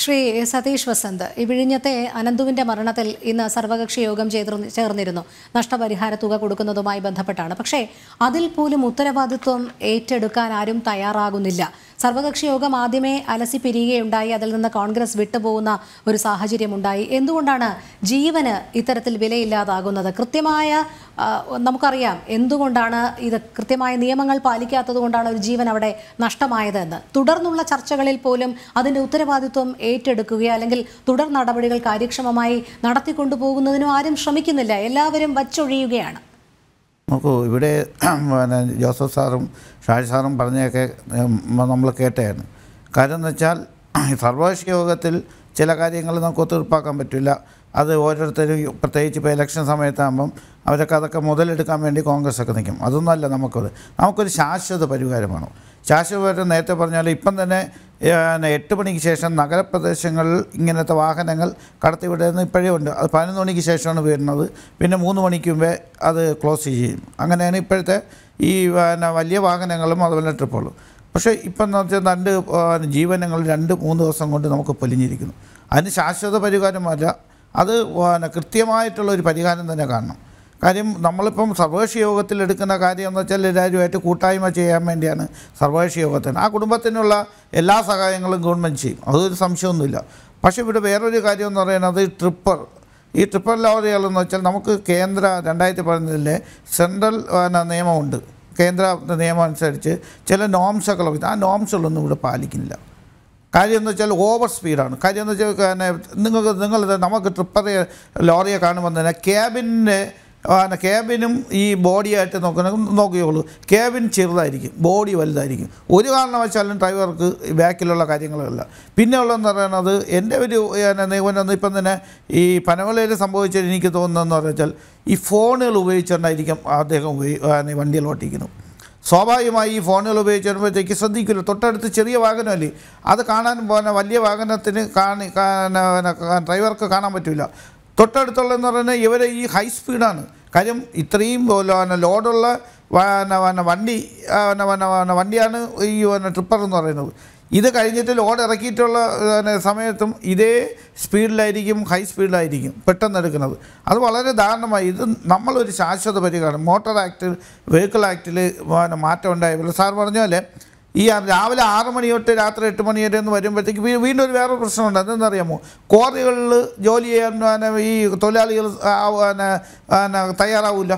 ശ്രീ സതീഷ് വസന്ത് ഈ വിഴിഞ്ഞത്തെ അനന്തുവിന്റെ മരണത്തിൽ ഇന്ന് സർവകക്ഷി യോഗം ചേർന്നിരുന്നു നഷ്ടപരിഹാര തുക കൊടുക്കുന്നതുമായി ബന്ധപ്പെട്ടാണ് പക്ഷേ അതിൽ പോലും ഉത്തരവാദിത്വം ഏറ്റെടുക്കാൻ ആരും തയ്യാറാകുന്നില്ല സർവകക്ഷി യോഗം ആദ്യമേ അലസി പിരിയുകയുണ്ടായി അതിൽ നിന്ന് കോൺഗ്രസ് വിട്ടുപോകുന്ന ഒരു സാഹചര്യമുണ്ടായി എന്തുകൊണ്ടാണ് ജീവന് ഇത്തരത്തിൽ വിലയില്ലാതാകുന്നത് കൃത്യമായ നമുക്കറിയാം എന്തുകൊണ്ടാണ് ഇത് കൃത്യമായ നിയമങ്ങൾ പാലിക്കാത്തത് കൊണ്ടാണ് ഒരു ജീവൻ അവിടെ നഷ്ടമായതെന്ന് തുടർന്നുള്ള ചർച്ചകളിൽ പോലും അതിൻ്റെ ഉത്തരവാദിത്വം ഏറ്റെടുക്കുകയോ അല്ലെങ്കിൽ തുടർ നടപടികൾ കാര്യക്ഷമമായി നടത്തിക്കൊണ്ടുപോകുന്നതിനും ആരും ശ്രമിക്കുന്നില്ല എല്ലാവരും വച്ചൊഴിയുകയാണ് നോക്കൂ ഇവിടെ പിന്നെ ജോസഫ് സാറും ഷാജി സാറും പറഞ്ഞൊക്കെ നമ്മൾ കേട്ടായിരുന്നു കാര്യം എന്ന് വെച്ചാൽ സർവകക്ഷി യോഗത്തിൽ ചില കാര്യങ്ങൾ നമുക്ക് ഒത്തീർപ്പാക്കാൻ പറ്റില്ല അത് ഓരോരുത്തരും പ്രത്യേകിച്ച് ഇപ്പോൾ ഇലക്ഷൻ സമയത്താകുമ്പം അവരൊക്കെ അതൊക്കെ മുതലെടുക്കാൻ വേണ്ടി കോൺഗ്രസ് ഒക്കെ നിൽക്കും അല്ല നമുക്കത് നമുക്കൊരു ശാശ്വത വേണം ശാശ്വത പരിഹാരം നേരത്തെ പറഞ്ഞാൽ ഇപ്പം തന്നെ എട്ട് മണിക്ക് ശേഷം നഗരപ്രദേശങ്ങളിൽ ഇങ്ങനത്തെ വാഹനങ്ങൾ കടത്തിവിടുന്ന ഇപ്പോഴേ ഉണ്ട് അത് പതിനൊന്ന് മണിക്ക് ശേഷമാണ് വരുന്നത് പിന്നെ മൂന്ന് മണിക്ക് മുമ്പേ അത് ക്ലോസ് ചെയ്യും അങ്ങനെയാണ് ഇപ്പോഴത്തെ ഈ പിന്നെ വലിയ വാഹനങ്ങളും അതുപോലെ ട്രിപ്പുകളും പക്ഷേ ഇപ്പം എന്ന് വെച്ചാൽ രണ്ട് ജീവനങ്ങൾ രണ്ട് മൂന്ന് ദിവസം കൊണ്ട് നമുക്ക് പൊലിഞ്ഞിരിക്കുന്നു അതിന് ശാശ്വത പരിഹാരമല്ല അത് പിന്നെ കൃത്യമായിട്ടുള്ളൊരു പരിഹാരം തന്നെ കാണണം കാര്യം നമ്മളിപ്പം സർവേഷ യോഗത്തിൽ എടുക്കുന്ന കാര്യം എന്ന് വെച്ചാൽ എല്ലാവരുമായിട്ട് കൂട്ടായ്മ ചെയ്യാൻ വേണ്ടിയാണ് സർവേഷ യോഗത്തിന് ആ കുടുംബത്തിനുള്ള എല്ലാ സഹായങ്ങളും ഗവൺമെൻറ് ചെയ്യും അതൊരു സംശയമൊന്നുമില്ല പക്ഷേ ഇവിടെ വേറൊരു കാര്യം എന്ന് പറയുന്നത് ട്രിപ്പർ ഈ ട്രിപ്പർ ലോറികൾ എന്ന് വെച്ചാൽ നമുക്ക് കേന്ദ്ര രണ്ടായിരത്തി പതിനൊന്നിലെ സെൻട്രൽ നിയമമുണ്ട് കേന്ദ്ര നിയമം അനുസരിച്ച് ചില നോംസുകളൊക്കെ ആ നോംസുകളൊന്നും ഇവിടെ പാലിക്കുന്നില്ല കാര്യം എന്ന് വെച്ചാൽ ഓവർ സ്പീഡാണ് കാര്യം എന്ന് വെച്ചാൽ പിന്നെ നിങ്ങൾക്ക് നിങ്ങൾ നമുക്ക് ട്രിപ്പർ ലോറിയെ കാണുമ്പോൾ തന്നെ ക്യാബിൻ്റെ പിന്നെ ക്യാബിനും ഈ ബോഡിയായിട്ട് നോക്കുന്ന നോക്കിയോളൂ ക്യാബിൻ ചെറുതായിരിക്കും ബോഡി വലുതായിരിക്കും ഒരു കാരണവശാലും ഡ്രൈവർക്ക് ബാക്കിലുള്ള കാര്യങ്ങളല്ല പിന്നെ ഉള്ളതെന്ന് പറയുന്നത് എൻ്റെ ഒരു നിഗമനം ഇപ്പം തന്നെ ഈ പനമലയിൽ സംഭവിച്ച എനിക്ക് തോന്നുന്നതെന്ന് പറഞ്ഞാൽ ഈ ഫോണുകൾ ഉപയോഗിച്ചുകൊണ്ടായിരിക്കും അദ്ദേഹം വണ്ടിയിൽ ഓട്ടിക്കുന്നത് സ്വാഭാവികമായി ഈ ഫോണുകൾ ഉപയോഗിച്ച് വരുമ്പോഴത്തേക്ക് ശ്രദ്ധിക്കില്ല തൊട്ടടുത്ത് ചെറിയ വാഹനമല്ലേ അത് കാണാൻ പിന്നെ വലിയ വാഹനത്തിന് കാണി ഡ്രൈവർക്ക് കാണാൻ പറ്റില്ല തൊട്ടടുത്തുള്ളതെന്ന് പറഞ്ഞാൽ ഇവരെ ഈ ഹൈ സ്പീഡാണ് കാര്യം ഇത്രയും ലോഡുള്ള വണ്ടി വണ്ടിയാണ് ഈ ട്രിപ്പർ എന്ന് പറയുന്നത് ഇത് കഴിഞ്ഞിട്ട് ലോഡ് ഇറക്കിയിട്ടുള്ള സമയത്തും ഇതേ സ്പീഡിലായിരിക്കും ഹൈ സ്പീഡിലായിരിക്കും പെട്ടെന്ന് എടുക്കുന്നത് അത് വളരെ ദാരുണമായി ഇത് നമ്മളൊരു ശാശ്വത പരിഹാരം മോട്ടോർ ആക്ട് വെഹിക്കിൾ ആക്ടിൽ മാറ്റം ഉണ്ടായപ്പോൾ സാർ പറഞ്ഞ പോലെ ഈ രാവിലെ ആറ് മണി തൊട്ട് രാത്രി എട്ട് മണി വരെ എന്ന് വരുമ്പോഴത്തേക്ക് വീണ്ടും ഒരു വേറൊരു പ്രശ്നമുണ്ട് അറിയാമോ ക്വാറികളിൽ ജോലി ചെയ്യാൻ ഈ തൊഴിലാളികൾ തയ്യാറാവില്ല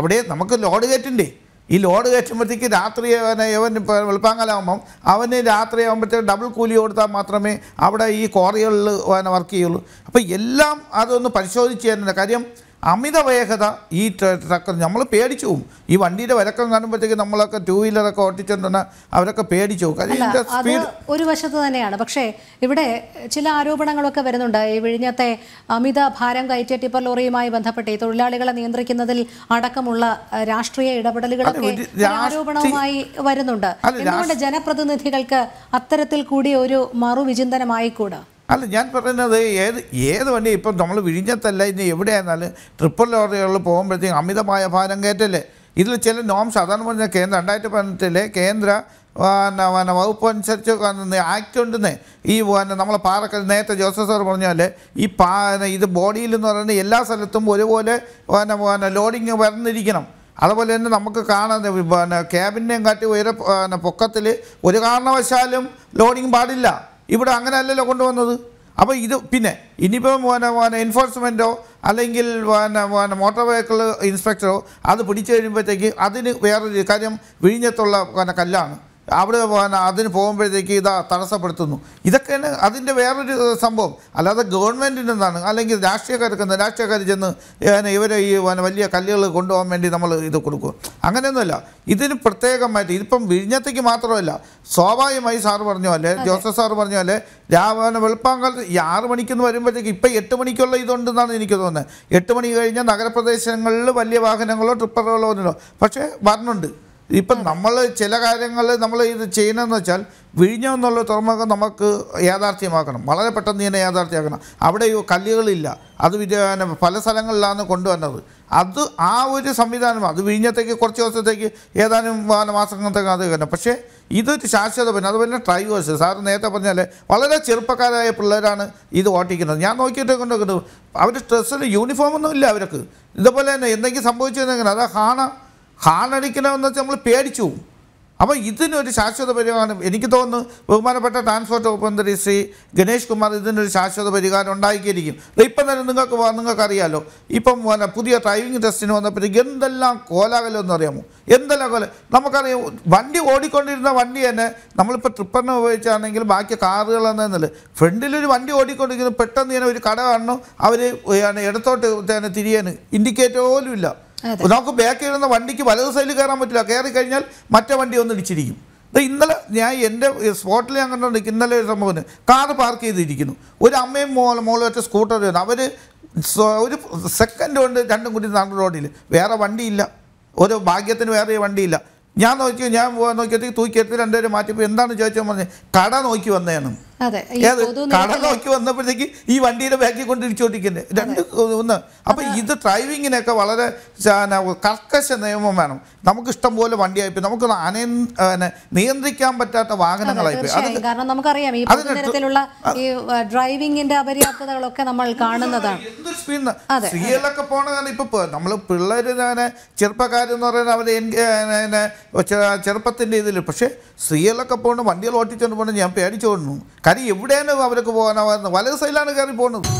അവിടെ നമുക്ക് ലോഡ് കയറ്റിൻ്റെ ഈ ലോഡ് കയറ്റുമ്പോഴത്തേക്ക് രാത്രി അവന് ഇവൻ വെളുപ്പാങ്കലാകുമ്പം അവന് രാത്രി ആകുമ്പോഴത്തേക്ക് ഡബിൾ കൂലി കൊടുത്താൽ മാത്രമേ അവിടെ ഈ ക്വാറികളിൽ വർക്ക് ചെയ്യുള്ളൂ അപ്പോൾ എല്ലാം അതൊന്ന് പരിശോധിച്ച് തന്നെ കാര്യം അമിത വേഗത ഈ ട്രക്കർ നമ്മൾ പേടിച്ചു പോകും ഈ വണ്ടിയുടെ വരക്കം കാണുമ്പോഴത്തേക്ക് നമ്മളൊക്കെ ടൂ വീലറൊക്കെ ഓട്ടിച്ചെന്ന് അവരൊക്കെ പേടിച്ചു പോകും ഒരു വശത്ത് തന്നെയാണ് പക്ഷേ ഇവിടെ ചില ആരോപണങ്ങളൊക്കെ വരുന്നുണ്ട് ഈ വിഴിഞ്ഞത്തെ അമിത ഭാരം കയറ്റിയ ടിപ്പർ ലോറിയുമായി ബന്ധപ്പെട്ട് ഈ തൊഴിലാളികളെ നിയന്ത്രിക്കുന്നതിൽ അടക്കമുള്ള രാഷ്ട്രീയ ഇടപെടലുകളൊക്കെ ആരോപണവുമായി വരുന്നുണ്ട് എന്തുകൊണ്ട് ജനപ്രതിനിധികൾക്ക് അത്തരത്തിൽ കൂടി ഒരു മറുവിചിന്തനമായിക്കൂടാ അല്ല ഞാൻ പറയുന്നത് ഏത് ഏത് വണ്ടി ഇപ്പം നമ്മൾ വിഴിഞ്ഞത്തല്ല ഇനി എവിടെയായിരുന്നാലും ട്രിപ്പിൾ ലോറികളിൽ പോകുമ്പോഴത്തേക്കും അമിതമായ ഭാരം കയറ്റല്ലേ ഇതിൽ ചില നോംസ് അതാണ് പറഞ്ഞ കേന്ദ്ര രണ്ടായിരത്തി പതിനെട്ടിലെ കേന്ദ്ര പിന്നെ വകുപ്പ് അനുസരിച്ച് ആക്ട് ഉണ്ടെന്ന് ഈ പിന്നെ നമ്മളെ പാറക്ക നേരത്തെ ജോസഫ് സാർ പറഞ്ഞ ഈ പാ ഇത് ബോഡിയിൽ എന്ന് പറയുന്നത് എല്ലാ സ്ഥലത്തും ഒരുപോലെ പിന്നെ പിന്നെ ലോഡിങ് വന്നിരിക്കണം അതുപോലെ തന്നെ നമുക്ക് കാണാൻ പിന്നെ ക്യാബിനെയും കാട്ടി ഉയര പൊക്കത്തിൽ ഒരു കാരണവശാലും ലോഡിങ് പാടില്ല ഇവിടെ അല്ലല്ലോ കൊണ്ടുവന്നത് അപ്പോൾ ഇത് പിന്നെ ഇനിയിപ്പം പിന്നെ എൻഫോഴ്സ്മെൻറ്റോ അല്ലെങ്കിൽ പിന്നെ പിന്നെ മോട്ടോർ വെഹിക്കിൾ ഇൻസ്പെക്ടറോ അത് പിടിച്ചു കഴിയുമ്പോഴത്തേക്ക് അതിന് വേറൊരു കാര്യം വിഴിഞ്ഞത്തുള്ള കല്ലാണ് അവിടെ അതിന് പോകുമ്പോഴത്തേക്ക് ഇതാ തടസ്സപ്പെടുത്തുന്നു തന്നെ അതിൻ്റെ വേറൊരു സംഭവം അല്ലാതെ ഗവൺമെൻറ്റിൻ്റെ എന്താണ് അല്ലെങ്കിൽ രാഷ്ട്രീയക്കാർക്ക് എന്താ രാഷ്ട്രീയക്കാർ ചെന്ന് ഇവരെ ഈ വലിയ കല്ലുകൾ കൊണ്ടുപോകാൻ വേണ്ടി നമ്മൾ ഇത് കൊടുക്കും അങ്ങനെയൊന്നുമല്ല ഇതിന് പ്രത്യേകമായിട്ട് ഇതിപ്പം വിഴിഞ്ഞത്തേക്ക് മാത്രമല്ല സ്വാഭാവികമായി സാറ് പറഞ്ഞു അല്ലേ ജോസഫ് സാറ് പറഞ്ഞു അല്ലേ രാവിലെ വെളുപ്പാങ്കാലത്ത് ഈ ആറ് മണിക്കെന്ന് വരുമ്പോഴത്തേക്ക് ഇപ്പം എട്ട് മണിക്കുള്ള ഇതുണ്ടെന്നാണ് എനിക്ക് തോന്നുന്നത് എട്ട് മണി കഴിഞ്ഞാൽ നഗരപ്രദേശങ്ങളിൽ വലിയ വാഹനങ്ങളോ ട്രിപ്പറുകളോ ഒന്നുമില്ല പക്ഷേ വരണുണ്ട് ഇപ്പം നമ്മൾ ചില കാര്യങ്ങൾ നമ്മൾ ഇത് ചെയ്യണമെന്ന് വെച്ചാൽ വിഴിഞ്ഞം എന്നുള്ള തുറമുഖം നമുക്ക് യാഥാർത്ഥ്യമാക്കണം വളരെ പെട്ടെന്ന് തന്നെ യാഥാർത്ഥ്യമാക്കണം അവിടെ കല്ലുകളില്ല അത് വിജയ പല സ്ഥലങ്ങളിലാണ് കൊണ്ടുവന്നത് അത് ആ ഒരു സംവിധാനം അത് വിഴിഞ്ഞത്തേക്ക് കുറച്ച് ദിവസത്തേക്ക് ഏതാനും മാസങ്ങളത്തേക്ക് അത് തന്നെ പക്ഷേ ഇതൊരു ശാശ്വത പിന്നെ അതുപോലെ ഡ്രൈവേഴ്സ് സാർ നേരത്തെ പറഞ്ഞാൽ വളരെ ചെറുപ്പക്കാരായ പിള്ളേരാണ് ഇത് ഓട്ടിക്കുന്നത് ഞാൻ നോക്കിയിട്ട് കിട്ടും അവർ ഡ്രസ്സിന് യൂണിഫോമൊന്നും ഇല്ല അവർക്ക് ഇതുപോലെ തന്നെ എന്തെങ്കിലും സംഭവിച്ചു കഴിഞ്ഞാൽ അതാ ഹാണ ഹാൺ വെച്ചാൽ നമ്മൾ പേടിച്ചു അപ്പോൾ ഇതിനൊരു ശാശ്വത പരിഹാരം എനിക്ക് തോന്നുന്നു ബഹുമാനപ്പെട്ട ട്രാൻസ്പോർട്ട് വകുപ്പ് മന്ത്രി ശ്രീ ഗണേഷ് കുമാർ ഇതിനൊരു ശാശ്വത പരിഹാരം ഉണ്ടാക്കിയിരിക്കും ഇപ്പം തന്നെ നിങ്ങൾക്ക് നിങ്ങൾക്കറിയാമല്ലോ ഇപ്പം പുതിയ ഡ്രൈവിംഗ് ടെസ്റ്റിന് വന്നപ്പോൾ എന്തെല്ലാം കോലാകലെന്ന് അറിയാമോ എന്തെല്ലാം കോല നമുക്കറിയാം വണ്ടി ഓടിക്കൊണ്ടിരുന്ന വണ്ടി തന്നെ നമ്മളിപ്പോൾ ട്രിപ്പറിനെ ഉപയോഗിച്ചാണെങ്കിൽ ബാക്കി കാറുകൾ എന്നല്ല ഫ്രണ്ടിലൊരു വണ്ടി ഓടിക്കൊണ്ടിരിക്കുന്നു പെട്ടെന്ന് ഇങ്ങനെ ഒരു കട കാണണം അവർ തന്നെ തിരിയാൻ ഇൻഡിക്കേറ്റർ പോലും ഇല്ല നമുക്ക് ബാക്കിൽ ഇരുന്ന വണ്ടിക്ക് വലത് സൈഡിൽ കയറാൻ പറ്റില്ല കയറി കഴിഞ്ഞാൽ മറ്റേ വണ്ടി ഒന്ന് ഇടിച്ചിരിക്കും ഇന്നലെ ഞാൻ എൻ്റെ സ്പോട്ടിൽ ഞാൻ കണ്ടുകൊണ്ട് ഇന്നലെ ഒരു സംഭവം കാർ പാർക്ക് ചെയ്തിരിക്കുന്നു ഒരു അമ്മയും മോളും മോളും ഒറ്റ സ്കൂട്ടർ വരുന്നു അവർ ഒരു സെക്കൻഡ് കൊണ്ട് രണ്ടും കുട്ടി നടന്ന റോഡിൽ വേറെ വണ്ടിയില്ല ഒരു ഭാഗ്യത്തിന് വേറെ വണ്ടിയില്ല ഞാൻ നോക്കി ഞാൻ നോക്കിയത്തേക്ക് തൂക്കിയെടുത്ത് രണ്ടുപേരും മാറ്റിപ്പോൾ എന്താണ് ചോദിച്ചാൽ പറഞ്ഞ് കട നോക്കി വന്നതാണ് കട നോക്കി വന്നപ്പോഴത്തേക്ക് ഈ വണ്ടിയുടെ ബാക്കി കൊണ്ട് രണ്ട് ഒന്ന് അപ്പം ഇത് ഡ്രൈവിങ്ങിനൊക്കെ വളരെ കർക്കശ നിയമം വേണം നമുക്ക് ഇഷ്ടം പോലെ വണ്ടിയായി നമുക്ക് അനയ നിയന്ത്രിക്കാൻ പറ്റാത്ത വാഹനങ്ങളായി പോയി കാരണം നമുക്കറിയാം ഈ തരത്തിലുള്ള ഈ നമ്മൾ കാണുന്നതാണ് സ്ത്രീകളൊക്കെ പോണ ഇപ്പൊ നമ്മൾ പിള്ളേര് ചെറുപ്പക്കാരെന്ന് പറയുന്നത് അവര് ചെറുപ്പത്തിന്റെ ഇതിൽ പക്ഷേ സ്ത്രീകളൊക്കെ പോകണം വണ്ടികൾ ഓട്ടിച്ചോണ്ട് പോകണം ഞാൻ പേടിച്ചോടുന്നു കാര്യം എവിടെയാണ് അവർക്ക് പോകാനാവുന്നത് വലത് സൈഡിലാണ് കയറി പോകുന്നത്